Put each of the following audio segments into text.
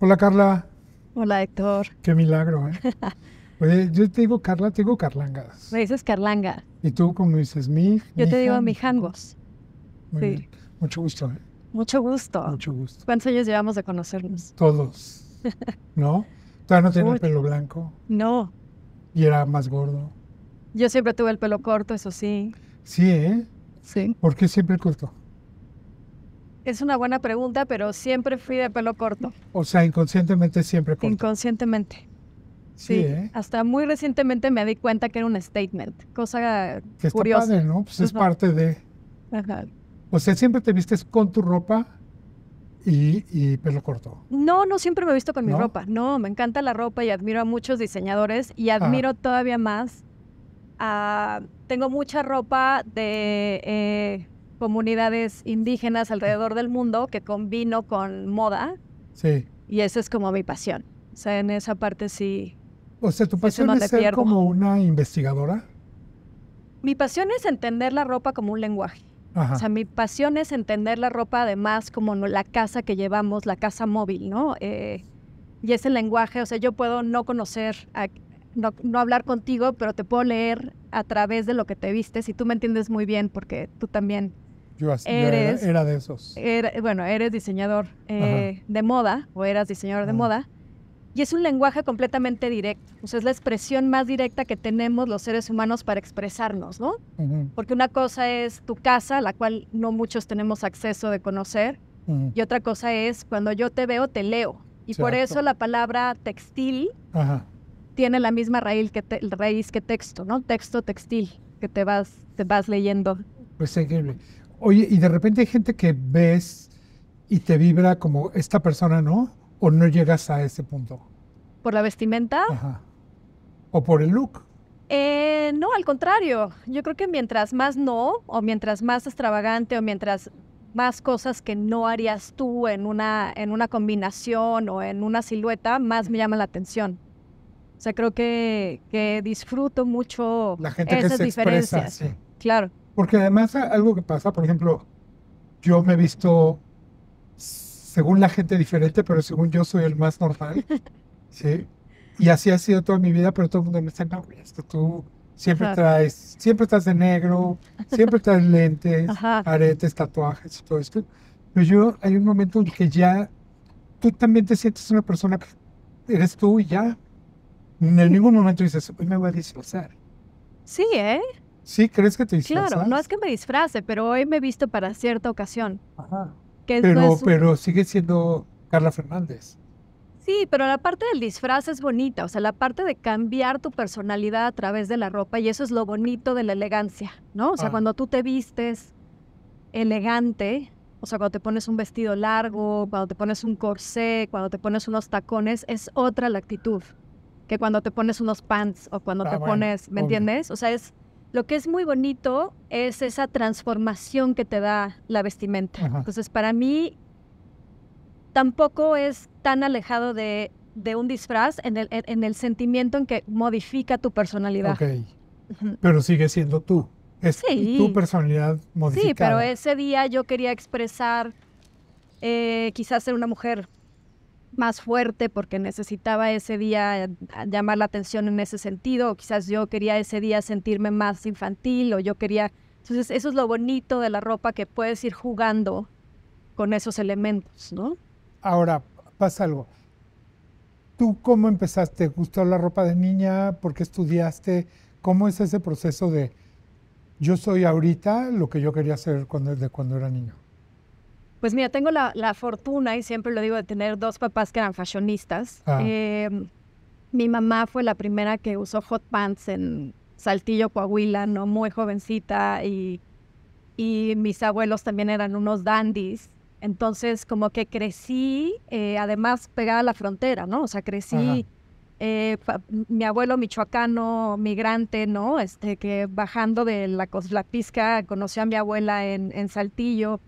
Hola Carla. Hola Héctor. Qué milagro, ¿eh? yo te digo Carla, te digo Carlangas. Me dices Carlanga. ¿Y tú cómo dices? ¿Mi? Yo te digo Mijangos. Muy sí. Mucho gusto. ¿eh? Mucho gusto. Mucho gusto. ¿Cuántos años llevamos de conocernos? Todos. ¿No? Todavía no tenía pelo blanco. No. Y era más gordo. Yo siempre tuve el pelo corto, eso sí. Sí, ¿eh? Sí. ¿Por qué siempre corto? Es una buena pregunta, pero siempre fui de pelo corto. O sea, inconscientemente siempre corto. Inconscientemente. Sí, ¿eh? hasta muy recientemente me di cuenta que era un statement, cosa que está curiosa. Padre, ¿no? Pues es parte de... Ajá. O sea, siempre te vistes con tu ropa y, pelo pues, corto. No, no siempre me he visto con mi ropa. No, me encanta la ropa y admiro a muchos diseñadores y ah. admiro todavía más a... Tengo mucha ropa de eh, comunidades indígenas alrededor del mundo que combino con moda. Sí. Y esa es como mi pasión. O sea, en esa parte sí o sea, ¿tu pasión es ser como una investigadora? Mi pasión es entender la ropa como un lenguaje. O sea, mi pasión es entender la ropa además como la casa que llevamos, la casa móvil, ¿no? Eh, y ese lenguaje, o sea, yo puedo no conocer, no, hablar contigo, pero te puedo leer a través de lo que te vistes y tú me entiendes muy bien porque tú también eres, era, de esos. bueno, eres diseñador eh, de moda o eras diseñador de moda y es un lenguaje completamente directo. O sea, es la expresión más directa que tenemos los seres humanos para expresarnos, ¿no? Porque una cosa es tu casa, la cual no muchos tenemos acceso de conocer, y otra cosa es cuando yo te veo, te leo. Y por eso la palabra textil tiene la misma raíz que, raíz que texto, ¿no? Texto, textil, que te vas, te vas leyendo. Pues increíble. Oye, y de repente hay gente que ves y te vibra como esta persona, ¿no? ¿O no llegas a ese punto? ¿Por la vestimenta? Ajá. ¿O por el look? Eh, no, al contrario. Yo creo que mientras más no, o mientras más extravagante, o mientras más cosas que no harías tú en una, en una combinación o en una silueta, más me llama la atención. O sea, creo que, disfruto mucho la gente esas diferencias. Claro. Porque además algo que pasa, por ejemplo, yo me he visto según la gente diferente, pero según yo soy el más normal. ¿sí? Y así ha sido toda mi vida, pero todo el mundo me está no, esto tú siempre traes, siempre estás de negro, siempre traes lentes, aretes, tatuajes todo esto. Pero yo, hay un momento en que ya tú también te sientes una persona, eres tú y ya. En ningún momento dices, hoy me voy a disfrazar. Sí, ¿eh? Sí, ¿crees que te disfrazas? Claro, no es que me disfrace, pero hoy me he visto para cierta ocasión. Ajá pero, pero sigue siendo Carla Fernández. Sí, pero la parte del disfraz es bonita, o sea, la parte de cambiar tu personalidad a través de la ropa y eso es lo bonito de la elegancia, ¿no? O sea, ah. cuando tú te vistes elegante, o sea, cuando te pones un vestido largo, cuando te pones un corsé, cuando te pones unos tacones, es otra la actitud que cuando te pones unos pants o cuando ah, te pones, ¿me entiendes? O sea, es lo que es muy bonito es esa transformación que te da la vestimenta. Entonces, para mí, tampoco es tan alejado de, un disfraz en el, sentimiento en que modifica tu personalidad. Ok. Pero sigue siendo tú. sí. tu personalidad modificada. Sí, pero ese día yo quería expresar eh, quizás ser una mujer más fuerte porque necesitaba ese día ah, llamar la atención en ese sentido, o quizás yo quería ese día sentirme más infantil, o yo quería... Entonces, eso es lo bonito de la ropa, que puedes ir jugando con esos elementos, ¿no? Ahora, pasa algo. ¿Tú cómo empezaste? ¿Gustó la ropa de niña? ¿Por qué estudiaste? ¿Cómo es ese proceso de yo soy ahorita lo que yo quería hacer cuando, de cuando era niño? Pues mira, tengo la, fortuna, y siempre lo digo, de tener dos papás que eran fashionistas. Ah. Eh, mi mamá fue la primera que usó hot pants en Saltillo, Coahuila, ¿no? Muy jovencita y, mis abuelos también eran unos dandies. Entonces, como que crecí, eh, además pegada a la frontera, ¿no? O sea, crecí, eh, mi abuelo michoacano, migrante, ¿no? Este, que bajando de la, la pizca, conoció a mi abuela en, en Saltillo.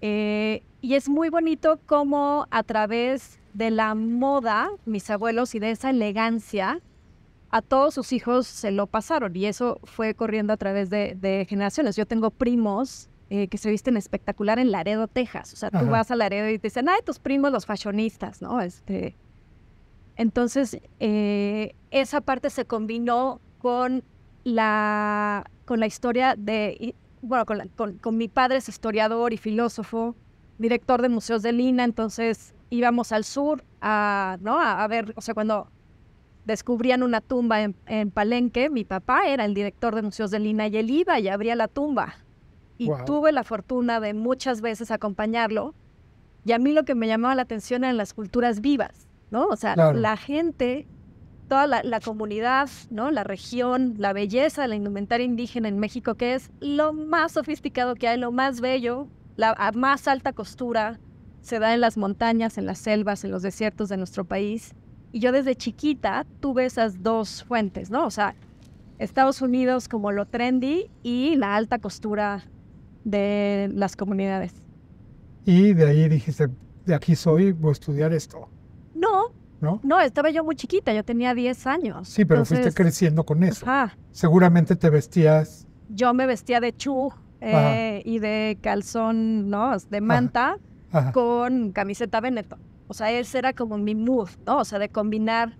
Eh, y es muy bonito cómo a través de la moda, mis abuelos, y de esa elegancia, a todos sus hijos se lo pasaron y eso fue corriendo a través de, generaciones. Yo tengo primos eh, que se visten espectacular en Laredo, Texas. O sea, tú vas a Laredo y te dicen, ah, tus primos los fashionistas, ¿no? Este, entonces, eh, esa parte se combinó con la, con la historia de bueno, con, con, mi padre es historiador y filósofo, director de museos de Lina, entonces íbamos al sur a, ¿no? a, ver, o sea, cuando descubrían una tumba en, en, Palenque, mi papá era el director de museos de Lina y él iba y abría la tumba. Y tuve la fortuna de muchas veces acompañarlo. Y a mí lo que me llamaba la atención eran las culturas vivas, ¿no? O sea, la gente toda la, comunidad, ¿no? la región, la belleza de la indumentaria indígena en México, que es lo más sofisticado que hay, lo más bello, la más alta costura, se da en las montañas, en las selvas, en los desiertos de nuestro país. Y yo desde chiquita tuve esas dos fuentes, ¿no? O sea, Estados Unidos como lo trendy y la alta costura de las comunidades. Y de ahí dijiste, de aquí soy, voy a estudiar esto. No, ¿no? No, estaba yo muy chiquita, yo tenía 10 años. Sí, pero fuiste creciendo con eso. Seguramente te vestías. Yo me vestía de chu eh, y de calzón, ¿no? De manta con camiseta veneto O sea, ese era como mi mood, ¿no? O sea, de combinar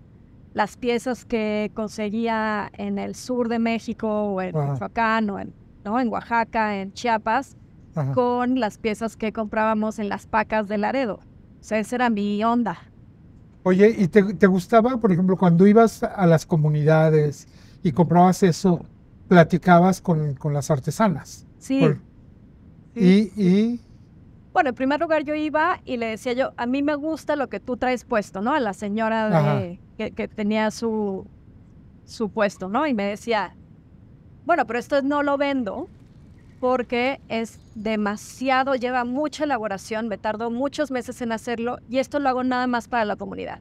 las piezas que conseguía en el sur de México o en o en, ¿no? en Oaxaca, en Chiapas, con las piezas que comprábamos en las pacas de Laredo. O sea, esa era mi onda. Oye, ¿y te, gustaba, por ejemplo, cuando ibas a las comunidades y comprabas eso, platicabas con, las artesanas? Sí. Y, y, Bueno, en primer lugar yo iba y le decía yo, a mí me gusta lo que tú traes puesto, ¿no? A la señora de, que, que, tenía su, su puesto, ¿no? Y me decía, bueno, pero esto no lo vendo, porque es demasiado, lleva mucha elaboración, me tardó muchos meses en hacerlo y esto lo hago nada más para la comunidad.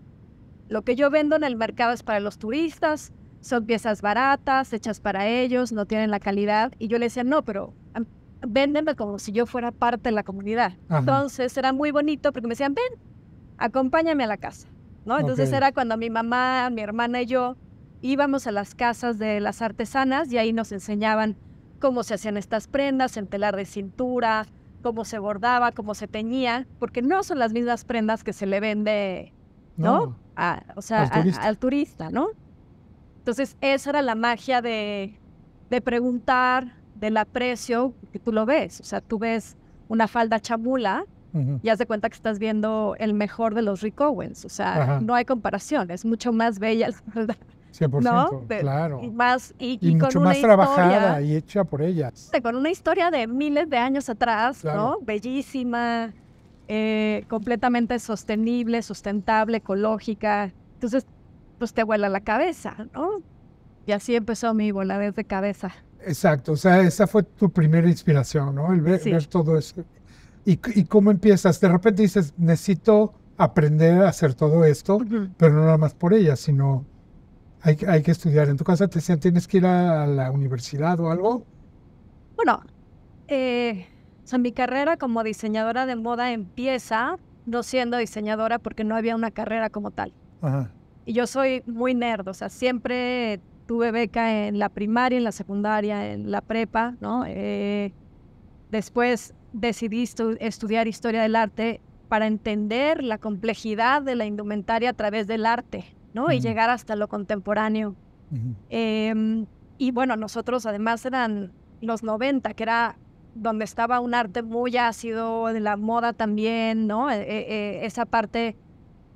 Lo que yo vendo en el mercado es para los turistas, son piezas baratas, hechas para ellos, no tienen la calidad y yo le decía, no, pero véndeme como si yo fuera parte de la comunidad. Entonces era muy bonito porque me decían, ven, acompáñame a la casa. ¿no? Entonces era cuando mi mamá, mi hermana y yo íbamos a las casas de las artesanas y ahí nos enseñaban cómo se hacían estas prendas en telar de cintura, cómo se bordaba, cómo se teñía, porque no son las mismas prendas que se le vende, ¿no? o sea, al turista. ¿no? Entonces, esa era la magia de, preguntar, del aprecio, que tú lo ves. O sea, tú ves una falda chamula y haz de cuenta que estás viendo el mejor de los Rick Owens. O sea, no hay comparación, es mucho más bella la falda 100%, claro. Y más, y, mucho más trabajada y hecha por ellas. Con una historia de miles de años atrás, ¿no? Bellísima, eh, completamente sostenible, sustentable, ecológica. Entonces, pues te vuela la cabeza, ¿no? Y así empezó mi voladez de cabeza. Exacto, o sea, esa fue tu primera inspiración, ¿no? El ver, todo eso. ¿Y, cómo empiezas? De repente dices, necesito aprender a hacer todo esto, pero no nada más por ella, sino hay, que estudiar. ¿En tu casa te decían tienes que ir a la universidad o algo? Bueno, eh, o sea, mi carrera como diseñadora de moda empieza no siendo diseñadora porque no había una carrera como tal. Y yo soy muy nerd, o sea, siempre tuve beca en la primaria, en la secundaria, en la prepa, ¿no? Eh, después decidí estudiar historia del arte para entender la complejidad de la indumentaria a través del arte, y llegar hasta lo contemporáneo. Em, y bueno, nosotros además eran los 90, que era donde estaba un arte muy ácido, de la moda también, ¿no? E, e, esa parte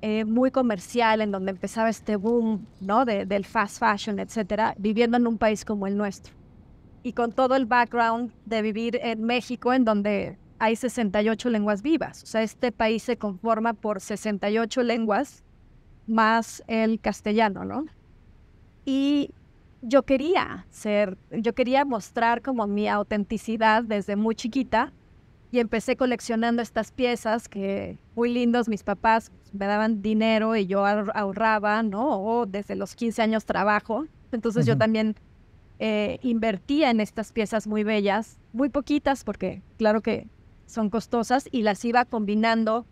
eh, muy comercial en donde empezaba este boom, ¿no? del fast fashion, etcétera, viviendo en un país como el nuestro. Y con todo el background de vivir en México, en donde hay 68 lenguas vivas. O sea, este país se conforma por 68 lenguas más el castellano, ¿no? Y yo quería ser, yo quería mostrar como mi autenticidad desde muy chiquita y empecé coleccionando estas piezas que muy lindos mis papás me daban dinero y yo ahorraba, ¿no? O desde los 15 años trabajo, entonces yo también eh, invertía en estas piezas muy bellas, muy poquitas porque claro que son costosas y las iba combinando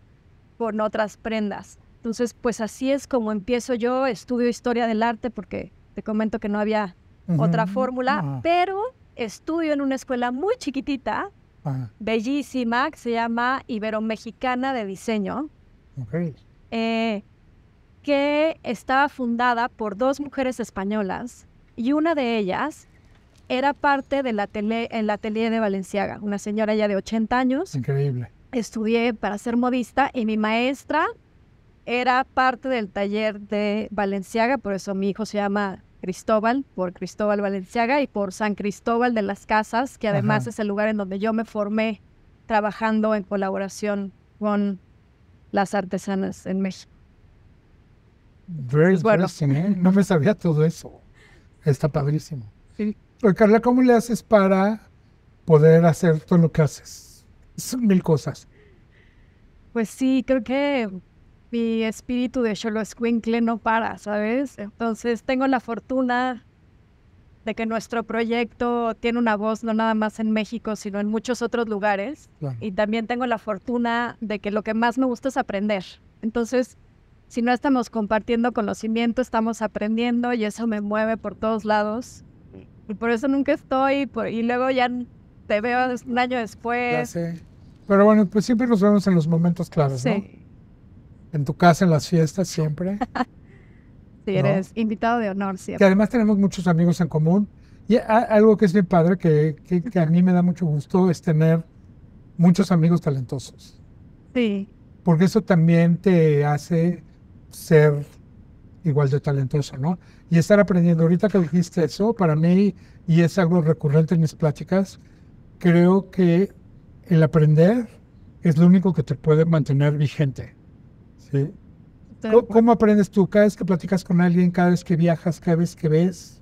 con otras prendas. Entonces, pues así es como empiezo yo, estudio historia del arte porque te comento que no había otra fórmula, ah. pero estudio en una escuela muy chiquitita, ah. bellísima, que se llama Ibero-Mexicana de Diseño, eh, que estaba fundada por dos mujeres españolas y una de ellas era parte del en atelier de Valenciaga, una señora ya de 80 años. Increíble. Estudié para ser modista y mi maestra era parte del taller de Valenciaga, por eso mi hijo se llama Cristóbal, por Cristóbal Valenciaga y por San Cristóbal de las Casas, que además es el lugar en donde yo me formé trabajando en colaboración con las artesanas en México. Very pues interesante. ¿eh? No me sabía todo eso. Está padrísimo. Sí. Carla, ¿cómo le haces para poder hacer todo lo que haces? Son mil cosas. Pues sí, creo que mi espíritu de Cholo Escuincle no para, ¿sabes? Entonces tengo la fortuna de que nuestro proyecto tiene una voz no nada más en México, sino en muchos otros lugares. Y también tengo la fortuna de que lo que más me gusta es aprender. Entonces, si no estamos compartiendo conocimiento, estamos aprendiendo y eso me mueve por todos lados. Y por eso nunca estoy, y luego ya te veo un año después. Ya Pero bueno, pues siempre nos vemos en los momentos claves, sí. ¿no? en tu casa, en las fiestas, siempre. sí, eres invitado de honor, siempre. Que además tenemos muchos amigos en común. Y algo que es mi padre, que a mí me da mucho gusto, es tener muchos amigos talentosos. Sí. Porque eso también te hace ser igual de talentoso, ¿no? Y estar aprendiendo. Ahorita que dijiste eso, para mí, y es algo recurrente en mis pláticas, creo que el aprender es lo único que te puede mantener vigente. ¿Cómo, aprendes tú? ¿Cada vez que platicas con alguien, cada vez que viajas, cada vez que ves?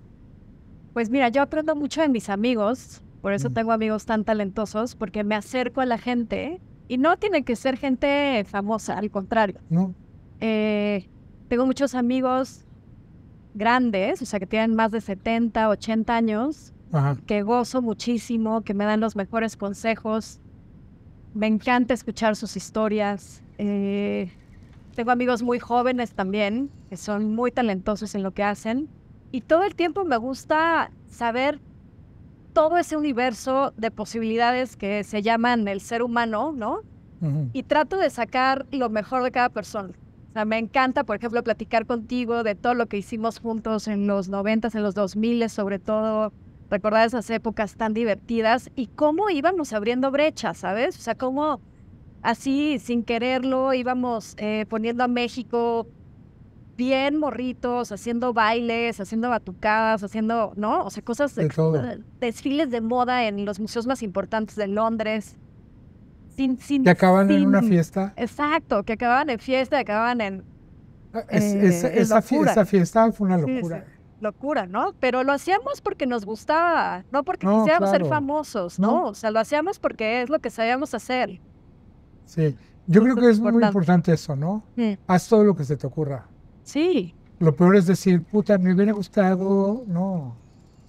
Pues mira, yo aprendo mucho de mis amigos, por eso mm. tengo amigos tan talentosos, porque me acerco a la gente y no tiene que ser gente famosa, al contrario. No. Eh, tengo muchos amigos grandes, o sea, que tienen más de 70, 80 años, que gozo muchísimo, que me dan los mejores consejos. Me encanta escuchar sus historias. Eh, tengo amigos muy jóvenes también, que son muy talentosos en lo que hacen. Y todo el tiempo me gusta saber todo ese universo de posibilidades que se llaman el ser humano, ¿no? Y trato de sacar lo mejor de cada persona. O sea, me encanta, por ejemplo, platicar contigo de todo lo que hicimos juntos en los 90 en los 2000 sobre todo, recordar esas épocas tan divertidas y cómo íbamos abriendo brechas, ¿sabes? O sea, cómo así, sin quererlo, íbamos eh, poniendo a México bien morritos, haciendo bailes, haciendo batucadas, haciendo, ¿no? O sea, cosas de, desfiles de moda en los museos más importantes de Londres. Sin, sin, que acaban en una fiesta. Exacto, que acababan en fiesta, acaban acababan en... Ah, eh, esa, fiesta fue una locura. locura, ¿no? Pero lo hacíamos porque nos gustaba, no porque quisiéramos ser famosos, ¿no? O sea, lo hacíamos porque es lo que sabíamos hacer. Sí, yo creo que es muy importante eso, ¿no? Haz todo lo que se te ocurra. Sí. Lo peor es decir, puta, me hubiera gustado, no,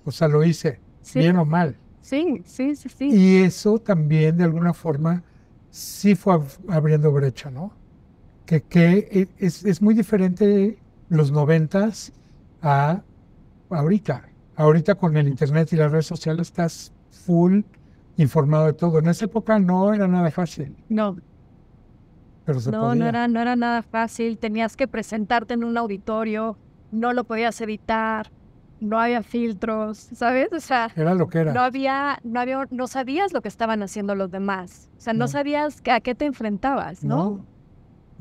o sea, lo hice, sí. bien o mal. Sí, sí, sí, sí. Y eso también, de alguna forma, sí fue abriendo brecha, ¿no? Que, que e-, es, es muy diferente los noventas a ahorita. Ahorita con el internet y las redes sociales estás full informado de todo. En esa época no era nada fácil. No, no, No, era, no era nada fácil. Tenías que presentarte en un auditorio, no lo podías editar, no había filtros, ¿sabes? O sea, era lo que era. No había, no había, no sabías lo que estaban haciendo los demás. O sea, no, sabías a qué te enfrentabas, ¿no?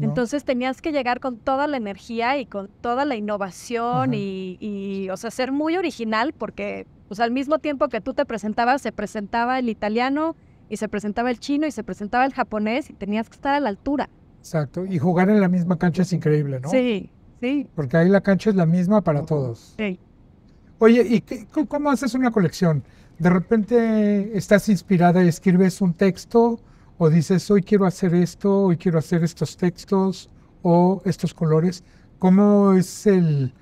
Entonces tenías que llegar con toda la energía y con toda la innovación y, y, o sea, ser muy original porque, pues al mismo tiempo que tú te presentabas, se presentaba el italiano, y se presentaba el chino y se presentaba el japonés y tenías que estar a la altura. Exacto, y jugar en la misma cancha es increíble, ¿no? Sí, sí. Porque ahí la cancha es la misma para todos. Sí. Oye, ¿y cómo haces una colección? ¿De repente estás inspirada y escribes un texto? ¿O dices, hoy quiero hacer esto, hoy quiero hacer estos textos o estos colores? ¿Cómo es el,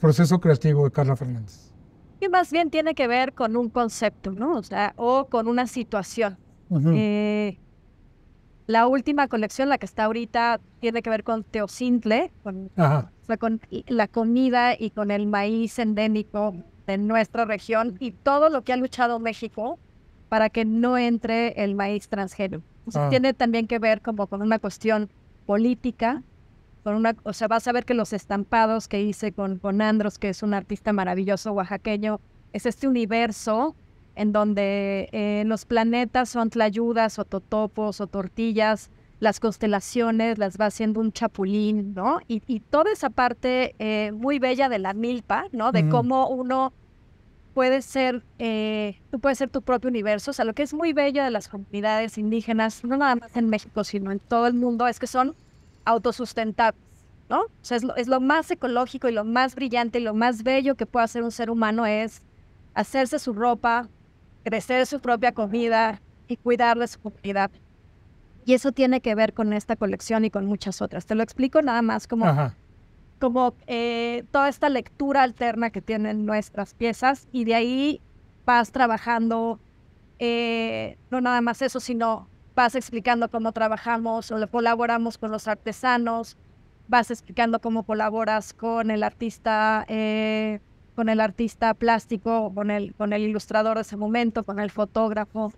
proceso creativo de Carla Fernández? Y más bien tiene que ver con un concepto, ¿no? O sea, o con una situación. La última colección, la que está ahorita, tiene que ver con Teocintle, con, La, comida y con el maíz endémico de nuestra región y todo lo que ha luchado México para que no entre el maíz transgénico. Ah. Tiene también que ver como con una cuestión política, con una, o sea, vas a ver que los estampados que hice con, con Andros, que es un artista maravilloso oaxaqueño, es este universo en donde eh, los planetas son tlayudas o totopos o tortillas, las constelaciones las va haciendo un chapulín, ¿no? Y, toda esa parte eh, muy bella de la milpa, ¿no? De cómo uno puede ser, eh, tú puedes ser tu propio universo. O sea, lo que es muy bello de las comunidades indígenas, no nada más en México, sino en todo el mundo, es que son autosustentables, ¿no? O sea, es es lo más ecológico y lo más brillante y lo más bello que puede hacer un ser humano es hacerse su ropa, crecer su propia comida y cuidar de su comunidad. Y eso tiene que ver con esta colección y con muchas otras. Te lo explico nada más como, como eh, toda esta lectura alterna que tienen nuestras piezas y de ahí vas trabajando, eh, no nada más eso, sino vas explicando cómo trabajamos o colaboramos con los artesanos, vas explicando cómo colaboras con el artista eh, con el artista plástico, con el, con el ilustrador de ese momento, con el fotógrafo.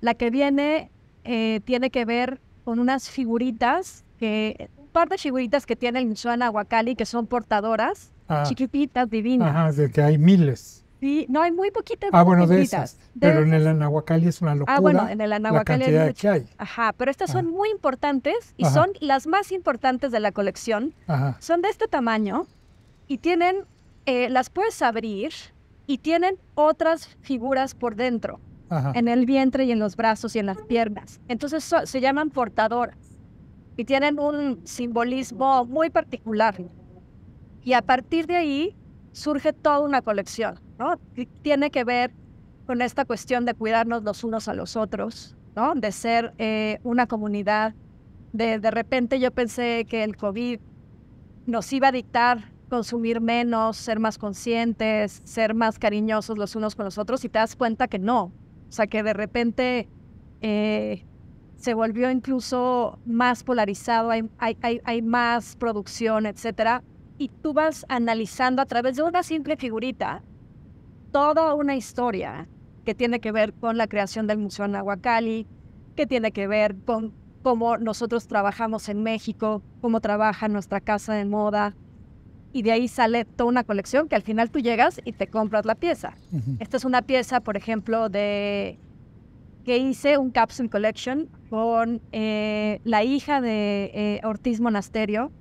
La que viene eh, tiene que ver con unas figuritas, que, un par de figuritas que tiene el Michoacán Anahuacali que son portadoras, chiquipitas ah. chiquititas, divinas. Ajá, de que hay miles. Sí, no, hay muy poquitas. Ah, bueno, de esas. pero en el Anahuacali es una locura. Ah, bueno, en el Anahuacali la es que hay. Ajá, pero estas ah. son muy importantes y son las más importantes de la colección. Ajá. Son de este tamaño y tienen eh, las puedes abrir y tienen otras figuras por dentro, en el vientre y en los brazos y en las piernas. Entonces se llaman portadoras y tienen un simbolismo muy particular. Y a partir de ahí surge toda una colección, Que tiene que ver con esta cuestión de cuidarnos los unos a los otros, De ser eh, una comunidad. De, de repente yo pensé que el COVID nos iba a dictar consumir menos, ser más conscientes, ser más cariñosos los unos con los otros y te das cuenta que no. O sea, que de repente eh, se volvió incluso más polarizado, hay, más producción, etc. Y tú vas analizando a través de una simple figurita toda una historia que tiene que ver con la creación del Museo Nahuacali, que tiene que ver con cómo nosotros trabajamos en México, cómo trabaja nuestra casa de moda, y de ahí sale toda una colección que al final tú llegas y te compras la pieza. Esta es una pieza, por ejemplo, de que hice un capsule collection con eh, la hija de eh, Ortiz Monasterio,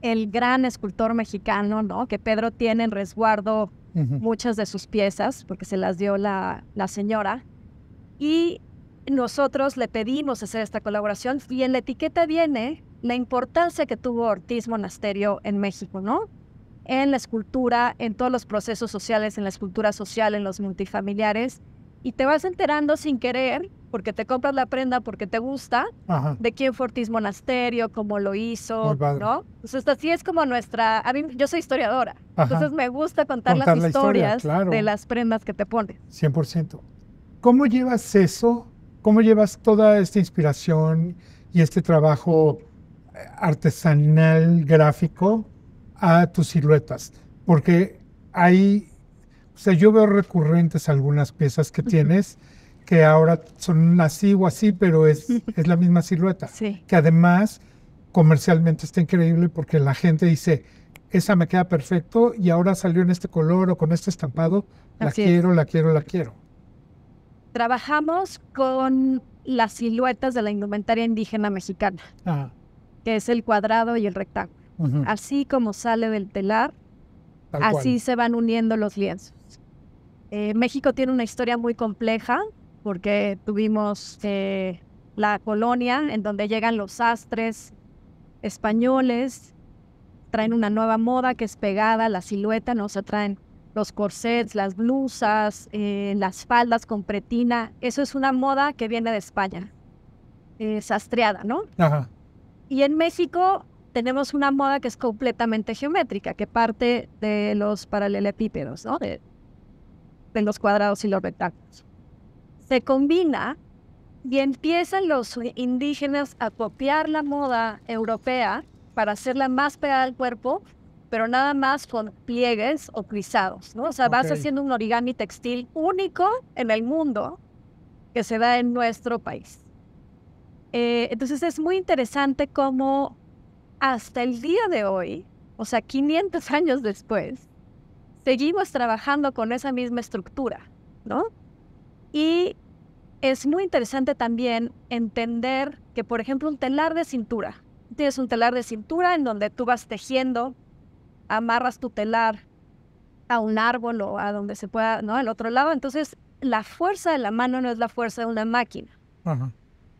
el gran escultor mexicano, ¿no? Que Pedro tiene en resguardo muchas de sus piezas porque se las dio la, la señora. Y nosotros le pedimos hacer esta colaboración y en la etiqueta viene la importancia que tuvo Ortiz Monasterio en México, ¿no? En la escultura, en todos los procesos sociales, en la escultura social, en los multifamiliares, y te vas enterando sin querer, porque te compras la prenda porque te gusta, de quién fue Ortiz Monasterio, cómo lo hizo, ¿no? Entonces, así es como nuestra... A mí, yo soy historiadora, entonces me gusta contar, las historias de las prendas que te pones. 100%. ¿Cómo llevas eso? ¿Cómo llevas toda esta inspiración y este trabajo artesanal gráfico a tus siluetas, porque hay, o sea, yo veo recurrentes algunas piezas que tienes que ahora son así o así, pero es, la misma silueta, que además comercialmente está increíble porque la gente dice, esa me queda perfecto y ahora salió en este color o con este estampado, la quiero, la quiero, la quiero. Trabajamos con las siluetas de la indumentaria indígena mexicana. Ah que es el cuadrado y el rectángulo. Así como sale del telar, así se van uniendo los lienzos. Eh, México tiene una historia muy compleja porque tuvimos eh, la colonia en donde llegan los sastres españoles, traen una nueva moda que es pegada, la silueta, no se traen los corsets, las blusas, eh, las faldas con pretina. Eso es una moda que viene de España, sastreada, ¿no? Ajá. Y en México tenemos una moda que es completamente geométrica, que parte de los paralelepípedos, De, los cuadrados y los rectángulos. Se combina y empiezan los indígenas a copiar la moda europea para hacerla más pegada al cuerpo, pero nada más con pliegues o cruzados. ¿no? O sea, vas haciendo un origami textil único en el mundo que se da en nuestro país. Eh, entonces es muy interesante cómo hasta el día de hoy, o sea, 500 años después, seguimos trabajando con esa misma estructura, ¿no? Y es muy interesante también entender que, por ejemplo, un telar de cintura, tienes un telar de cintura en donde tú vas tejiendo, amarras tu telar a un árbol o a donde se pueda, ¿no? Al otro lado. Entonces, la fuerza de la mano no es la fuerza de una máquina.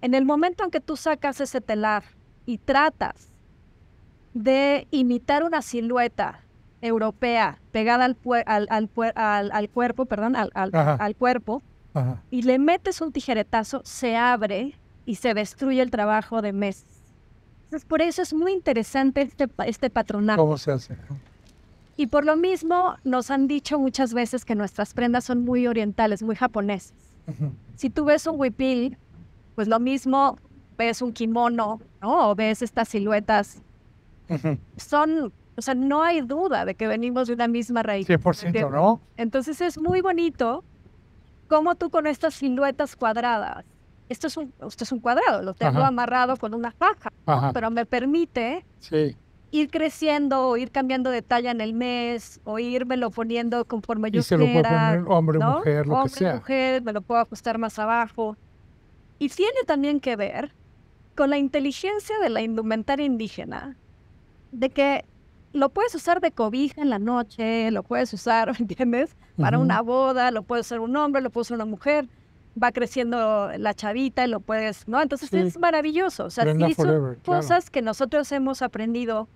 En el momento en que tú sacas ese telar y tratas de imitar una silueta europea pegada al, cuerpo, perdón, al, cuerpo, y le metes un tijeretazo, se abre y se destruye el trabajo de mes. por eso es muy interesante este, este ¿Cómo se hace? Y por lo mismo nos han dicho muchas veces que nuestras prendas son muy orientales, muy japonesas. Si tú ves un huipil pues lo mismo ves un kimono, ¿no? O ves estas siluetas. Son, o sea, no hay duda de que venimos de una misma raíz. 100%, ¿no? Entonces es muy bonito cómo tú con estas siluetas cuadradas, esto es un, es un cuadrado, lo tengo amarrado con una faja, pero me permite ir creciendo ir cambiando de talla en el mes o lo poniendo conforme yo y se lo poner hombre, mujer, lo que sea. mujer, me lo puedo ajustar más abajo. Y tiene también que ver con la inteligencia de la indumentaria indígena, de que lo puedes usar de cobija en la noche, lo puedes usar, ¿entiendes? Para una boda, lo puede usar un hombre, lo puede usar una mujer, va creciendo la chavita y lo puedes, ¿no? Entonces es maravilloso. O sea, cosas que nosotros hemos aprendido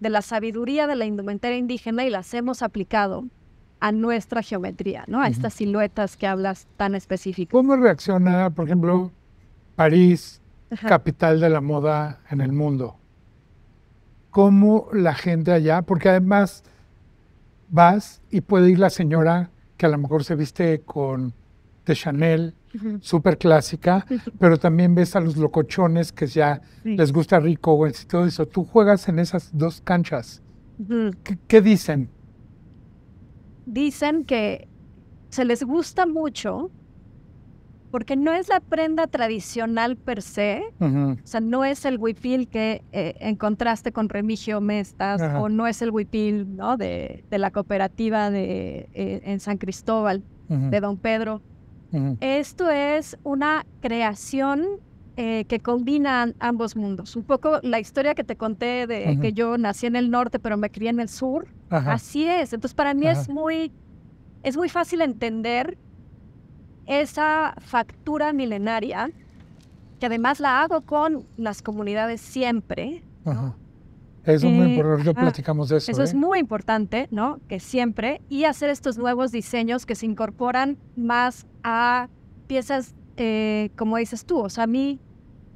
de la sabiduría de la indumentaria indígena y las hemos aplicado a nuestra geometría, ¿no? A estas siluetas que hablas tan específicas. ¿Cómo reacciona, por ejemplo, París, capital de la moda en el mundo? ¿Cómo la gente allá? Porque además vas y puede ir la señora que a lo mejor se viste con de Chanel, súper clásica, pero también ves a los locochones que ya les gusta rico y todo eso. Tú juegas en esas dos canchas. ¿Qué dicen? dicen que se les gusta mucho porque no es la prenda tradicional per se, o sea, no es el huipil que eh, encontraste con Remigio Mestas, o no es el huipil ¿no? de, de la cooperativa de, eh, en San Cristóbal, de Don Pedro. Esto es una creación eh, que combinan ambos mundos. Un poco la historia que te conté de que yo nací en el norte, pero me crié en el sur. Así es. Entonces, para mí es muy, es muy fácil entender esa factura milenaria, que además la hago con las comunidades siempre. Eso es muy importante, eh, platicamos de eso. Eso es ¿eh? muy importante, ¿no? Que siempre, y hacer estos nuevos diseños que se incorporan más a piezas, como dices tú, o sea, a mí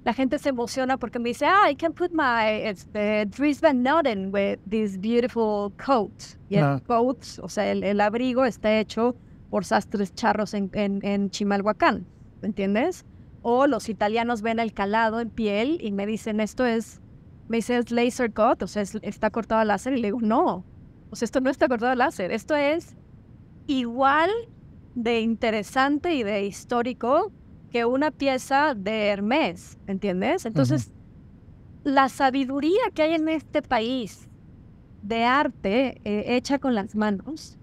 la gente se emociona porque me dice, ah, I can put my este, Dries Van Noten with this beautiful coat. Y el ah. coat, o sea, el, abrigo está hecho por sastres charros en, en, en Chimalhuacán, ¿me entiendes? O los italianos ven el calado en piel y me dicen, esto es, me dice, es laser cut, o sea, está cortado a láser. Y le digo, no, o sea, esto no está cortado a láser, esto es igual de interesante y de histórico que una pieza de Hermes, ¿entiendes? Entonces, la sabiduría que hay en este país de arte eh, hecha con las manos,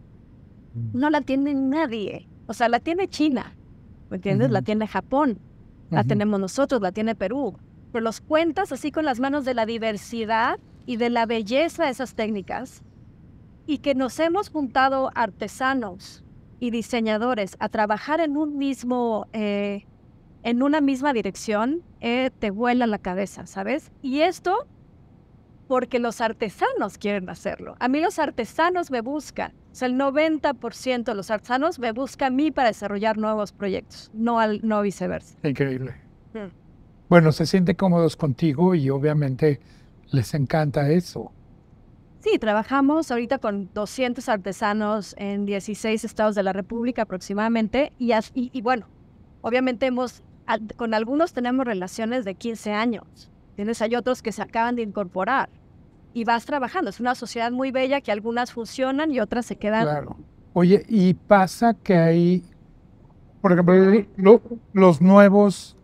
mm. no la tiene nadie. O sea, la tiene China, entiendes? La tiene Japón, la tenemos nosotros, la tiene Perú. Pero los cuentas así con las manos de la diversidad y de la belleza de esas técnicas y que nos hemos juntado artesanos y diseñadores a trabajar en un mismo eh, en una misma dirección, eh, te vuela la cabeza, ¿sabes? Y esto porque los artesanos quieren hacerlo. A mí los artesanos me buscan. O sea, el 90% de los artesanos me buscan a mí para desarrollar nuevos proyectos, no, al, no viceversa. Increíble. Mm. Bueno, se sienten cómodos contigo y obviamente les encanta eso. Sí, trabajamos ahorita con 200 artesanos en 16 estados de la República aproximadamente y, y bueno, obviamente hemos con algunos tenemos relaciones de 15 años, tienes, hay otros que se acaban de incorporar y vas trabajando. Es una sociedad muy bella que algunas funcionan y otras se quedan. Oye, y pasa que hay, por ejemplo, los nuevos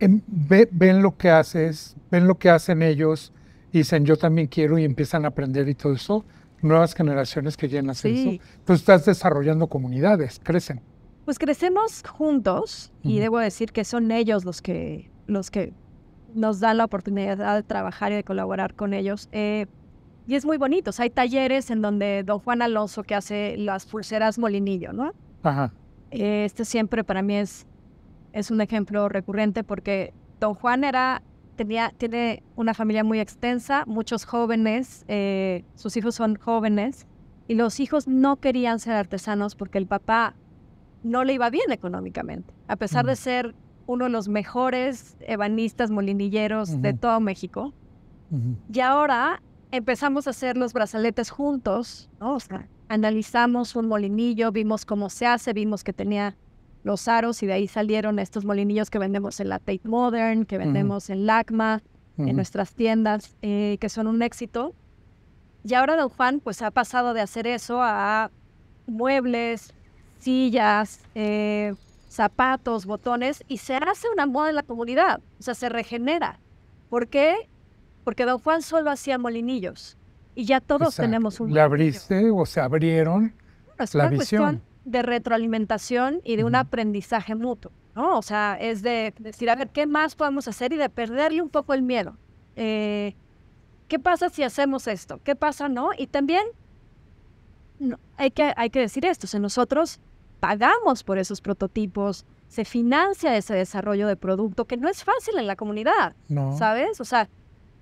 em, ven lo que haces, ven lo que hacen ellos dicen yo también quiero y empiezan a aprender y todo eso. Nuevas generaciones que llenas eso. Tú estás desarrollando comunidades, crecen. Pues crecemos juntos y debo decir que son ellos los que, los que nos dan la oportunidad de trabajar y de colaborar con ellos. Eh, y es muy bonito. hay talleres en donde don Juan Alonso, que hace las pulseras molinillo, ¿no? Ajá. Eh, este siempre para mí es, es un ejemplo recurrente porque don Juan era, tenía, tiene una familia muy extensa, muchos jóvenes, eh, sus hijos son jóvenes, y los hijos no querían ser artesanos porque el papá no le iba bien económicamente, a pesar de ser uno de los mejores ebanistas molinilleros de todo México. Y ahora empezamos a hacer los brazaletes juntos, ¿no? analizamos un molinillo, vimos cómo se hace, vimos que tenía los aros y de ahí salieron estos molinillos que vendemos en la Tate Modern, que vendemos en LACMA, en nuestras tiendas, eh, que son un éxito. Y ahora Don Juan pues ha pasado de hacer eso a muebles, sillas, eh, zapatos, botones, y se hace una moda en la comunidad, o sea, se regenera. ¿Por qué? Porque don Juan solo hacía molinillos y ya todos tenemos un... Le abriste o se abrieron es la una visión. Cuestión de retroalimentación y de un aprendizaje mutuo, ¿no? O sea, es de decir, a ver, ¿qué más podemos hacer? Y de perderle un poco el miedo. Eh, ¿Qué pasa si hacemos esto? ¿Qué pasa no? Y también no, hay, que, hay que decir esto, o sea, nosotros pagamos por esos prototipos, se financia ese desarrollo de producto que no es fácil en la comunidad, ¿sabes? O sea,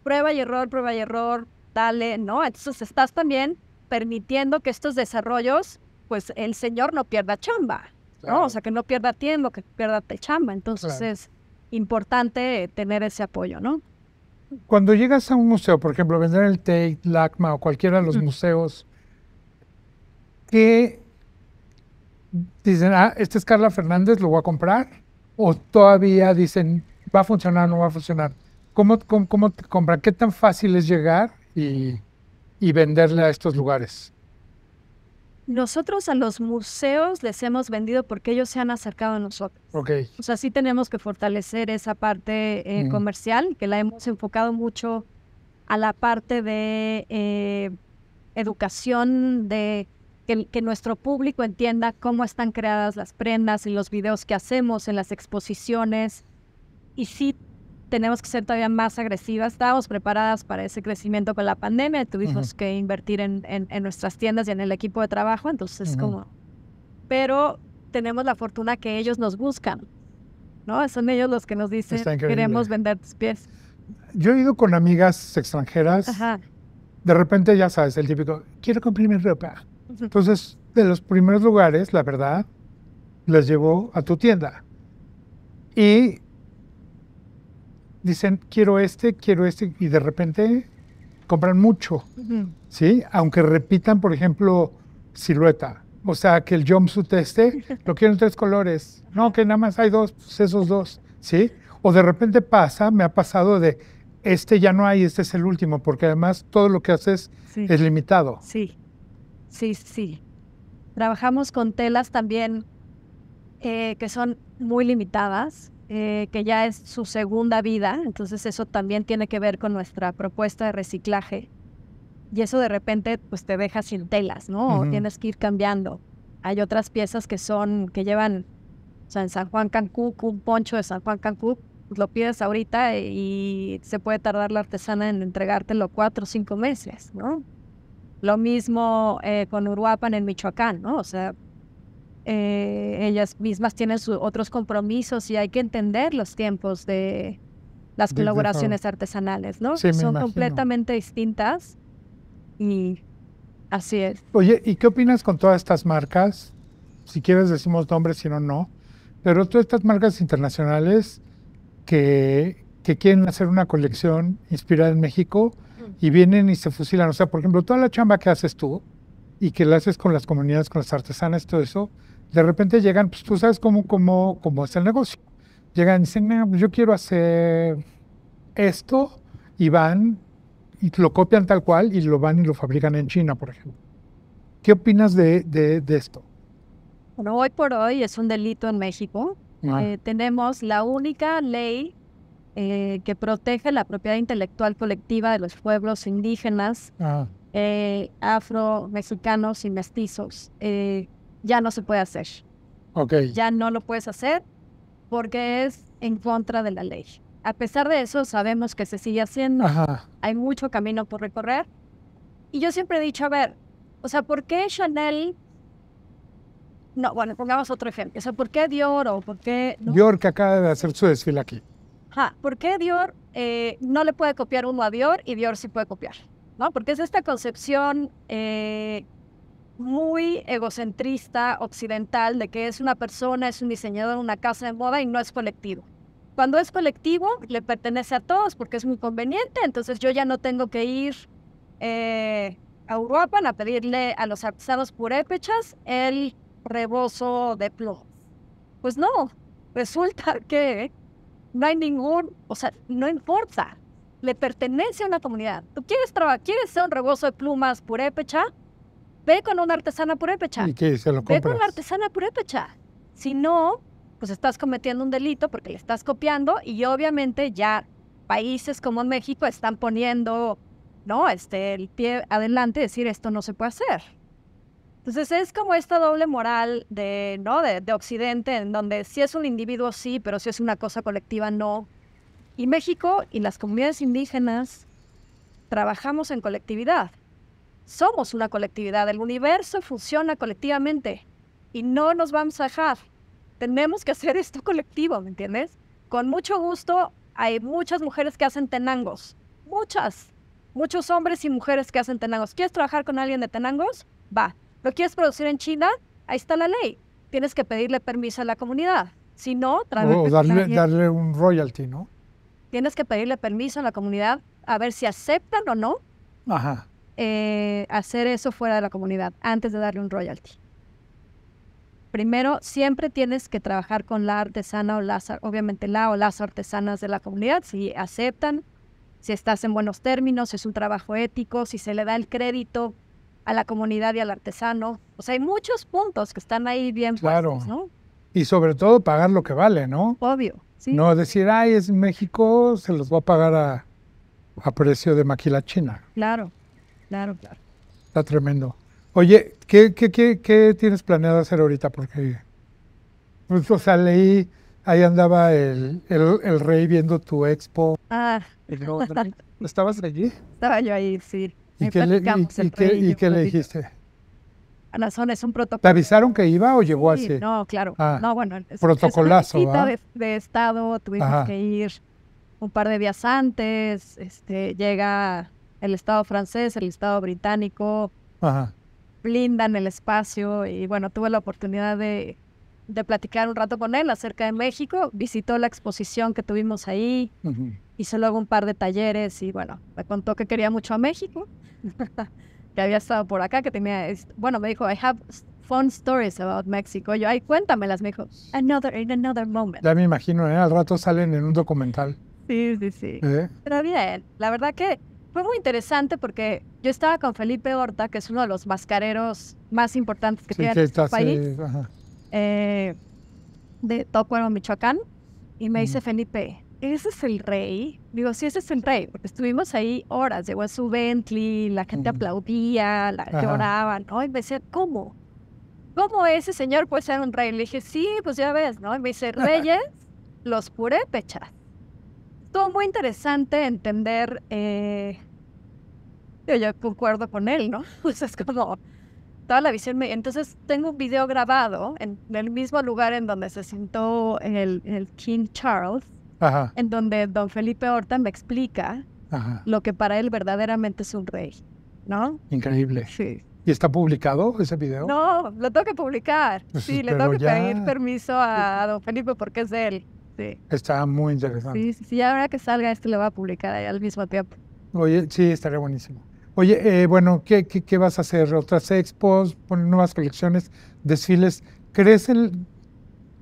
prueba y error, prueba y error, dale, ¿no? Entonces estás también permitiendo que estos desarrollos, pues el señor no pierda chamba, ¿no? O sea, que no pierda tiempo, que pierda chamba. Entonces es importante tener ese apoyo, ¿no? Cuando llegas a un museo, por ejemplo, vender el Tate, LACMA o cualquiera de los museos, ¿qué dicen, ah, este es Carla Fernández, lo voy a comprar? ¿O todavía dicen, va a funcionar o no va a funcionar? ¿Cómo, cómo, te compran? ¿Qué tan fácil es llegar y, venderle a estos lugares? Nosotros a los museos les hemos vendido porque ellos se han acercado a nosotros. Okay. O sea, sí tenemos que fortalecer esa parte eh, mm. comercial, que la hemos enfocado mucho a la parte de eh, educación, de que, nuestro público entienda cómo están creadas las prendas, y los videos que hacemos, en las exposiciones. Y sí, tenemos que ser todavía más agresivas. Estábamos preparadas para ese crecimiento con la pandemia, tuvimos que invertir en, en, nuestras tiendas y en el equipo de trabajo, entonces como... Pero tenemos la fortuna que ellos nos buscan, ¿no? Son ellos los que nos dicen, queremos vender tus pies. Yo he ido con amigas extranjeras, Ajá. de repente ya sabes, el típico, quiero comprar mi ropa. Entonces, de los primeros lugares, la verdad, las llevó a tu tienda. Y dicen, quiero este, quiero este, y de repente compran mucho, ¿sí? Aunque repitan, por ejemplo, silueta. O sea, que el jumpsuit este lo quiero en tres colores. No, que nada más hay dos, pues, esos dos, ¿sí? O de repente pasa, me ha pasado de, este ya no hay, este es el último, porque además todo lo que haces es limitado. Sí sí, sí. Trabajamos con telas también eh, que son muy limitadas, eh, que ya es su segunda vida, entonces eso también tiene que ver con nuestra propuesta de reciclaje. Y eso de repente pues te deja sin telas, ¿no? tienes que ir cambiando. Hay otras piezas que son, que llevan, o sea, en San Juan Cancún, un poncho de San Juan Cancún, lo pides ahorita y se puede tardar la artesana en entregártelo cuatro o cinco meses, ¿no? Lo mismo eh, con Uruapan en Michoacán, ¿no? O sea, eh, ellas mismas tienen otros compromisos y hay que entender los tiempos de las colaboraciones artesanales, ¿no? Son completamente distintas y así es. Oye, ¿y qué opinas con todas estas marcas? Si quieres decimos nombres, si no, no. Pero todas estas marcas internacionales que quieren hacer una colección inspirada en México, y vienen y se fusilan. O sea, por ejemplo, toda la chamba que haces tú y que la haces con las comunidades, con las artesanas, todo eso, de repente llegan, pues tú sabes cómo, cómo, cómo es el negocio. Llegan y dicen, ah, pues, yo quiero hacer esto y van y lo copian tal cual y lo van y lo fabrican en China, por ejemplo. ¿Qué opinas de, esto? Bueno, hoy por hoy es un delito en México. Ah. Eh, tenemos la única ley eh, que protege la propiedad intelectual colectiva de los pueblos indígenas, ah. eh, afro, mexicanos y mestizos, eh, ya no se puede hacer. Okay. Ya no lo puedes hacer porque es en contra de la ley. A pesar de eso, sabemos que se sigue haciendo. Hay mucho camino por recorrer. Y yo siempre he dicho, a ver, o sea, ¿por qué Chanel no, bueno, pongamos otro ejemplo. O sea, ¿por qué Dior o por qué...? Dior que acaba de hacer su desfile aquí. ¿por qué Dior eh, no le puede copiar uno a Dior y Dior sí puede copiar? ¿no? Porque es esta concepción eh, muy egocentrista, occidental, de que es una persona, es un diseñador, una casa de moda y no es colectivo. Cuando es colectivo, le pertenece a todos porque es muy conveniente, entonces yo ya no tengo que ir eh, a Europa a pedirle a los artesanos purépechas el rebozo de plomo. Pues no, resulta que no hay ningún, o sea, no importa. Le pertenece a una comunidad. ¿Tú quieres trabajar, quieres ser un rebozo de plumas purépecha? Ve con una artesana purépecha. ¿Y qué? ¿Se Ve con una artesana purépecha. Si no, pues estás cometiendo un delito porque le estás copiando y obviamente ya países como México están poniendo, ¿no? Este, el pie adelante y decir esto no se puede hacer. Entonces es como esta doble moral de, ¿no? de, Occidente, en donde si es un individuo sí, pero si es una cosa colectiva no. Y México y las comunidades indígenas trabajamos en colectividad. Somos una colectividad, el universo funciona colectivamente y no nos vamos a dejar. Tenemos que hacer esto colectivo, ¿me entiendes? Con mucho gusto, hay muchas mujeres que hacen tenangos, muchas, muchos hombres y mujeres que hacen tenangos. ¿Quieres trabajar con alguien de tenangos? Va, ¿Lo quieres producir en China? Ahí está la ley. Tienes que pedirle permiso a la comunidad. Si no, darle, darle un royalty, ¿no? Tienes que pedirle permiso a la comunidad a ver si aceptan o no Ajá. Eh, hacer eso fuera de la comunidad antes de darle un royalty. Primero, siempre tienes que trabajar con la artesana o las, obviamente la o las artesanas de la comunidad, si aceptan, si estás en buenos términos, si es un trabajo ético, si se le da el crédito a la comunidad y al artesano. O sea, hay muchos puntos que están ahí bien claro. ¿no? Y sobre todo pagar lo que vale, ¿no? Obvio, No decir, ay, es México, se los voy a pagar a, precio de maquila china. Claro, claro, claro. Está tremendo. Oye, ¿qué, qué, qué, tienes planeado hacer ahorita? Porque, pues, o sea, leí, ahí andaba el, el rey viendo tu expo. Ah. ¿Estabas allí? Estaba yo ahí, sí. ¿Y qué le, dijiste? Ana ah, es un protocolo. ¿Te avisaron que iba o llegó así? No, claro. Ah, no, bueno, es, protocolazo, ¿ah? de, estado, tuvimos que ir un par de días antes, este, llega el estado francés, el estado británico, Ajá. blindan el espacio y bueno, tuve la oportunidad de, platicar un rato con él acerca de México, visitó la exposición que tuvimos ahí y solo un par de talleres y bueno, me contó que quería mucho a México, que había estado por acá, que tenía, bueno, me dijo, I have fun stories about Mexico. Yo, ay, cuéntamelas, me dijo, another, in another moment. Ya me imagino, ¿eh? al rato salen en un documental. Sí, sí, sí. ¿Eh? Pero bien, la verdad que fue muy interesante porque yo estaba con Felipe Horta, que es uno de los mascareros más importantes que tiene este país, sí, eh, de Tocuero, Michoacán, y me dice Felipe, ese es el rey. Digo, sí, ese es el rey, porque estuvimos ahí horas. Llegó a su Bentley, la gente aplaudía, la, ¿no? Y me decía, ¿cómo? ¿Cómo ese señor puede ser un rey? Le dije, sí, pues ya ves, ¿no? Y me dice, reyes, los purépechas. Estuvo muy interesante entender. Eh... Yo, ya concuerdo con él, ¿no? Pues es como toda la visión. Me... Entonces tengo un video grabado en el mismo lugar en donde se sentó el, el King Charles en donde don Felipe Horta me explica lo que para él verdaderamente es un rey, ¿no? Increíble. Sí. ¿Y está publicado ese video? No, lo tengo que publicar. Pues sí, le tengo que pedir permiso a, don Felipe porque es él. Sí. Está muy interesante. Sí, sí, ahora que salga esto lo va a publicar al mismo tiempo. Oye, sí, estaría buenísimo. Oye, eh, bueno, ¿qué, ¿qué, vas a hacer? ¿Otras expos? ¿Nuevas colecciones? ¿Desfiles? ¿Crees,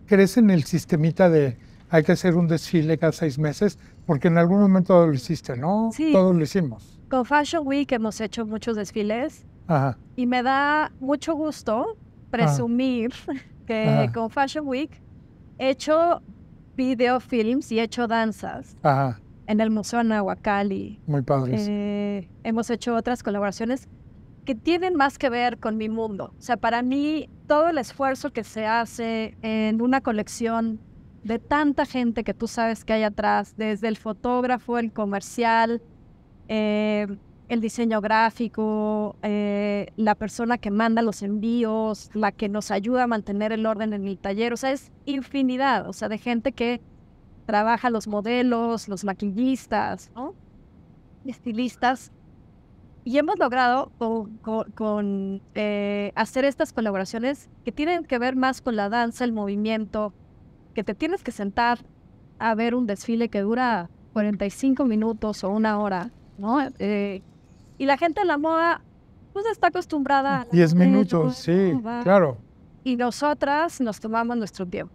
¿Crees en el sistemita de hay que hacer un desfile cada seis meses, porque en algún momento lo hiciste, ¿no? Sí. Todos lo hicimos. Con Fashion Week hemos hecho muchos desfiles Ajá. y me da mucho gusto presumir ah. que con Fashion Week he hecho videofilms y he hecho danzas. Ajá. En el Museo Anahuacalli. Muy padres. Eh, hemos hecho otras colaboraciones que tienen más que ver con mi mundo. O sea, para mí, todo el esfuerzo que se hace en una colección de tanta gente que tú sabes que hay atrás, desde el fotógrafo, el comercial, eh, el diseño gráfico, eh, la persona que manda los envíos, la que nos ayuda a mantener el orden en el taller, o sea, es infinidad, o sea, de gente que trabaja los modelos, los maquillistas, estilistas. Y hemos logrado con, eh, hacer estas colaboraciones que tienen que ver más con la danza, el movimiento, que te tienes que sentar a ver un desfile que dura 45 minutos o una hora, ¿no? Eh, y la gente de la moda, pues está acostumbrada a... 10 minutos, sí, claro. Y nosotras nos tomamos nuestro tiempo.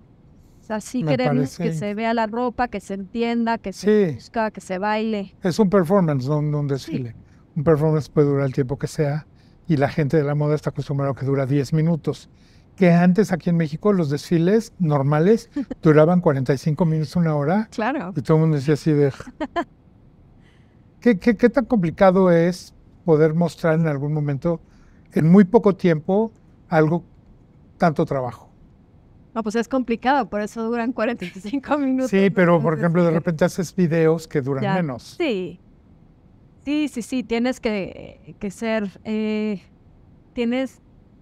O sea, sí queremos que se vea la ropa, que se entienda, que se sí. busca, que se baile. Es un performance, no un desfile. Un performance puede durar el tiempo que sea y la gente de la moda está acostumbrada a que dura 10 minutos que antes aquí en México los desfiles normales duraban 45 minutos, una hora. Claro. Y todo el mundo decía así de... ¿Qué, tan complicado es poder mostrar en algún momento, en muy poco tiempo, algo, tanto trabajo? No, pues es complicado, por eso duran 45 minutos. Sí, pero por ejemplo, de repente haces videos que duran menos. Sí. Sí, sí, sí, tienes que, que ser, eh, tienes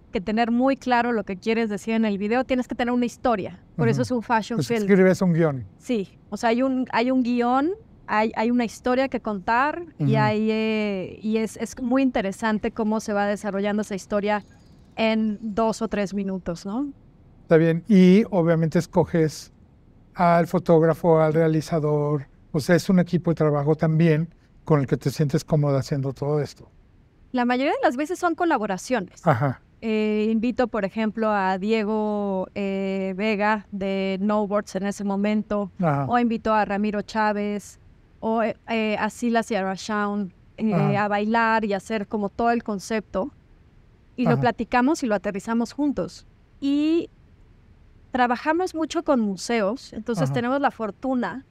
que tener muy claro lo que quieres decir en el video, tienes que tener una historia. Por eso es un fashion pues film. Escribes un guión. Sí, o sea, hay un, hay un guión, hay, una historia que contar y, eh, y es, es, muy interesante cómo se va desarrollando esa historia en dos o tres minutos, ¿no? Está bien, y obviamente escoges al fotógrafo, al realizador, o sea, es un equipo de trabajo también con el que te sientes cómodo haciendo todo esto. La mayoría de las veces son colaboraciones. Ajá eh, invito, por ejemplo, a Diego eh, Vega de no words en ese momento, o invito a Ramiro Chávez, o eh, a Silas y a a bailar y hacer como todo el concepto. Y lo platicamos y lo aterrizamos juntos. Y trabajamos mucho con museos, entonces tenemos la fortuna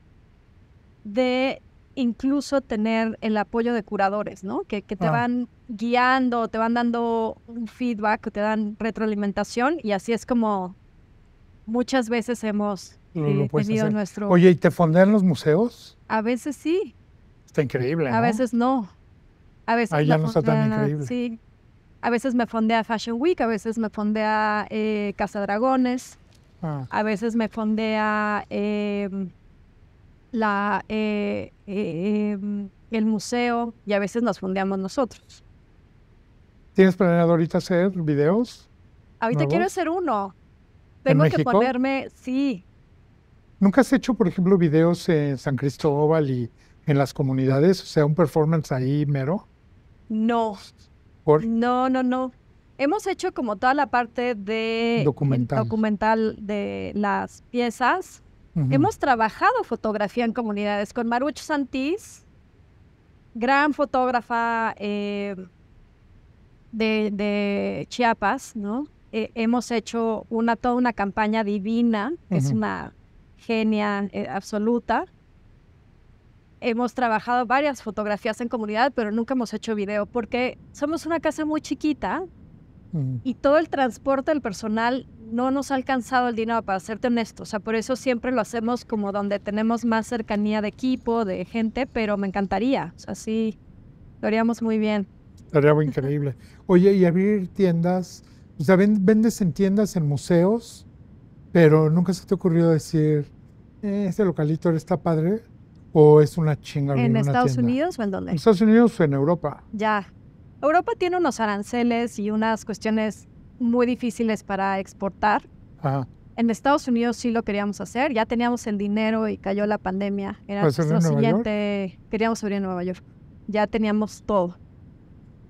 de incluso tener el apoyo de curadores, ¿no? Que, te ah. van guiando, te van dando un feedback, te dan retroalimentación y así es como muchas veces hemos eh, tenido nuestro... Oye, ¿y te fondean los museos? A veces sí. Está increíble, A veces no. A veces Ahí ya no está tan increíble. Sí. A veces me fondea Fashion Week, a veces me fondea eh, Casa Dragones, ah. a veces me fondea... Eh, la, eh, eh, em, el museo y a veces nos fundeamos nosotros. ¿Tienes planeado ahorita hacer videos? Ahorita quiero hacer uno. Tengo que ponerme, sí. ¿Nunca has hecho, por ejemplo, videos en San Cristóbal y en las comunidades? O sea, un performance ahí mero. No. No, no, no. Hemos hecho como toda la parte de documental de las piezas, Hemos trabajado fotografía en comunidades con Maruch Santís, gran fotógrafa eh, de, Chiapas, ¿no? Eh, hemos hecho una, toda una campaña divina, que es una genia eh, absoluta. Hemos trabajado varias fotografías en comunidad, pero nunca hemos hecho video porque somos una casa muy chiquita y todo el transporte del personal no nos ha alcanzado el dinero, para serte honesto. O sea, por eso siempre lo hacemos como donde tenemos más cercanía de equipo, de gente, pero me encantaría. O sea, sí, lo haríamos muy bien. Haría increíble. Oye, y abrir tiendas, o sea, vendes en tiendas, en museos, pero nunca se te ocurrió decir, eh, este localito está padre, o es una chinga. ¿En Estados Unidos o en dónde? En Estados Unidos o en Europa. Ya. Europa tiene unos aranceles y unas cuestiones muy difíciles para exportar. En Estados Unidos sí lo queríamos hacer, ya teníamos el dinero y cayó la pandemia. Era nuestro siguiente, queríamos abrir en Nueva York. Ya teníamos todo.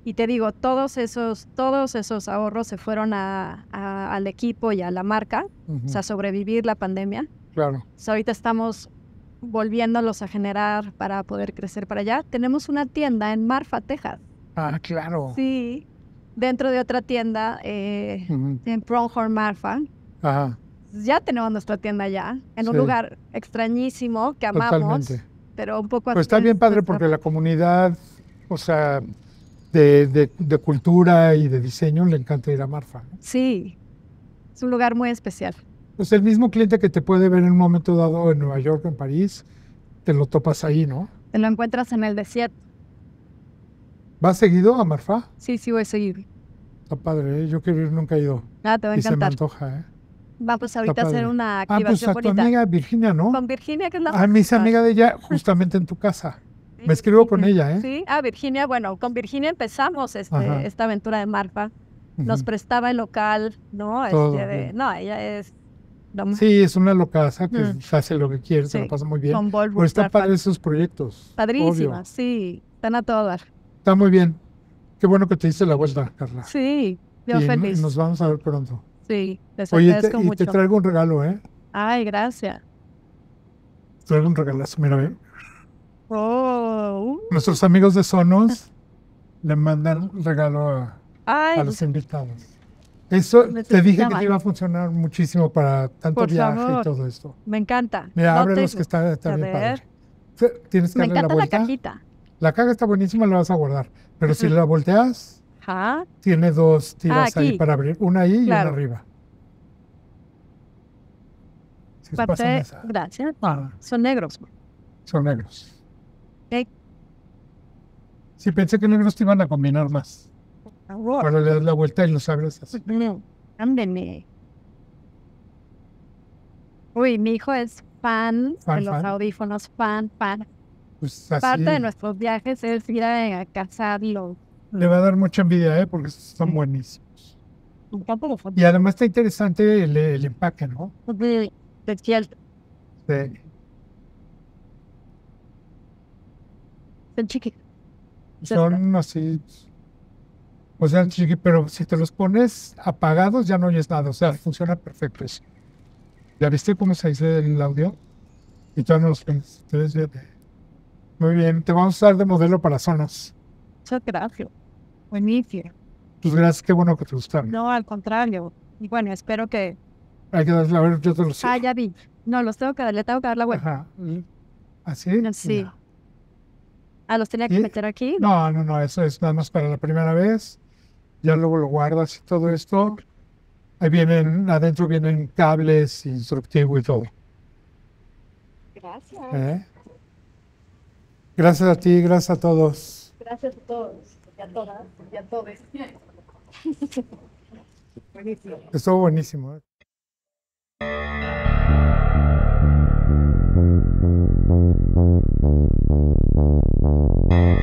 Y te digo, todos esos, todos esos ahorros se fueron a, al equipo y a la marca, o sea, sobrevivir la pandemia. Claro. ahorita estamos volviéndolos a generar para poder crecer para allá. Tenemos una tienda en Marfa, Texas. Ah, claro. Sí, dentro de otra tienda eh, en Pronghorn Marfa. Ajá. Ya tenemos nuestra tienda allá, en un lugar extrañísimo que amamos, Totalmente. pero un poco... Pues está bien padre porque la comunidad, o sea, de, de, cultura y de diseño le encanta ir a Marfa. Sí, es un lugar muy especial. Pues el mismo cliente que te puede ver en un momento dado en Nueva York, en París, te lo topas ahí, ¿no? Te lo encuentras en el desierto. ¿Vas seguido a Marfa? Sí, sí, voy a seguir. Está padre, ¿eh? yo quiero ir, nunca he ido. Ah, te va a y encantar. se me antoja, ¿eh? Vamos pues, ahorita a hacer una activación ah, pues a tu amiga Virginia, ¿no? Con Virginia, que es la Ah, mi amiga de ella justamente en tu casa. me escribo con ella, ¿eh? Sí, ah, Virginia, bueno, con Virginia empezamos este, esta aventura de Marfa. Nos prestaba el local, ¿no? Este, todo, este no, ella es... sí, es una locaza que mm. hace lo que quiere, se lo pasa muy bien. Con Pero está padre esos proyectos. Padrísimas, sí, están a todo dar. Está muy bien. Qué bueno que te hice la vuelta, Carla. Sí, yo y feliz. Nos vamos a ver pronto. Sí, les Oye, agradezco te, mucho. te traigo un regalo, ¿eh? Ay, gracias. Traigo un regalazo, mira, bien Oh. Uh. Nuestros amigos de Sonos le mandan un regalo a, pues, los invitados. Eso te dije que te iba a funcionar muchísimo para tanto viaje y todo esto. Me encanta. Mira, abre los que están, está, bien Tienes que Me encanta la, la cajita la caja está buenísima, la vas a guardar. Pero si la volteas, tiene dos tiras ahí para abrir, una ahí y una arriba. gracias. Ah. son negros. Son negros. Sí, pensé que negros te iban a combinar más. Para le das la vuelta y los abres así. Pues ándeme. Uy, mi hijo es fan, de los audífonos, fan, fan. Pues, Parte de nuestros viajes es ir a, cazarlo. Le va a dar mucha envidia, ¿eh? Porque son buenísimos. Y además está interesante el, empaque, ¿no? Sí, es cierto. Sí. Son así. O pues, sea, chiquitos, pero si te los pones apagados ya no oyes nada. O sea, funciona perfecto eso. ¿Ya viste cómo se dice el audio? Y todos no los ustedes muy bien, te vamos a dar de modelo para zonas. Muchas gracias. Buenísimo. Pues gracias, qué bueno que te gustaron. No, al contrario. Y bueno, espero que. Hay que darle a ver, yo te lo sigo. Ah, ya vi. No, los tengo que dar, le tengo que dar la vuelta. Ajá. ¿Así? sí. Ah, los tenía que meter aquí. No, no, no, eso es nada más para la primera vez. Ya luego lo guardas y todo esto. Ahí vienen, adentro vienen cables, instructivo y todo. Gracias. ¿Eh? Gracias a ti, gracias a todos. Gracias a todos y a todas y a todos. buenísimo. Estuvo buenísimo. ¿eh?